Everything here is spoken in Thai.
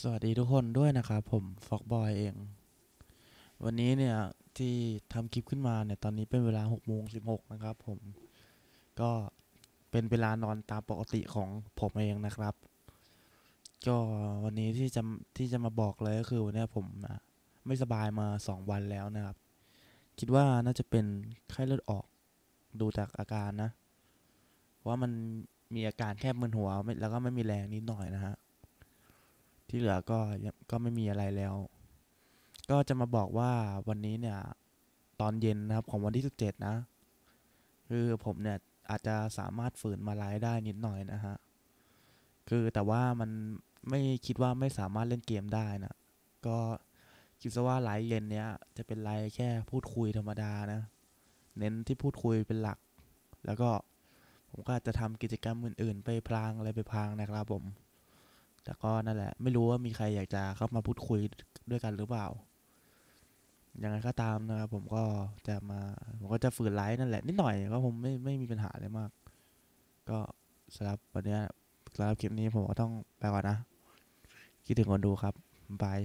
สวัสดีทุกคนด้วยนะครับ ผมฟอกบอยเอง วันนี้เนี่ย ที่ทำคลิปขึ้นมาเนี่ย ตอนนี้เป็นเวลา6โมง16นะครับ ผมก็เป็นเวลานอนตามปกติของผมเองนะครับก็วันนี้ที่จะที่จะมาบอกเลยก็คือ วันนี้ผมนะไม่สบายมา2วันแล้วนะครับ คิดว่าน่าจะเป็นไข้เลือดออกดูจากอาการนะว่ามันมีอาการแคบมึนหัว แล้วก็ไม่มีแรงนิดหน่อยนะฮะที่เหลือก็ก็ไม่มีอะไรแล้ว ก็จะมาบอกว่าวันนี้เนี่ย ตอนเย็นนะครับ ของวันที่17นะ คือผมเนี่ยอาจจะสามารถฝืนมาไลฟ์ได้นิดหน่อยนะฮะ คือแต่ว่ามันไม่คิดว่าไม่สามารถเล่นเกมได้นะก็ คิดซะว่าไลฟ์เย็นเนี้ยจะเป็นไลฟ์แค่พูดคุยธรรมดานะ เน้นที่พูดคุยเป็นหลัก แล้วก็ผมก็อาจจะทำกิจกรรมอื่นๆ ไปพลางอะไรไปพลางนะครับผมแต่ก็นั่นแหละไม่รู้ว่ามีใครอยากจะเข้ามาพูดคุยด้วยกันหรือเปล่ายังไงก็ตามนะครับผมก็จะมา ผมก็จะฝืนไลฟ์นั่นแหละ นิดหน่อยก็ผมไม่ไม่มีปัญหาอะไรมาก ก็สำหรับวันนี้สำหรับคลิปนี้ผมก็ต้องไปก่อนนะ คิดถึงคนดูครับบาย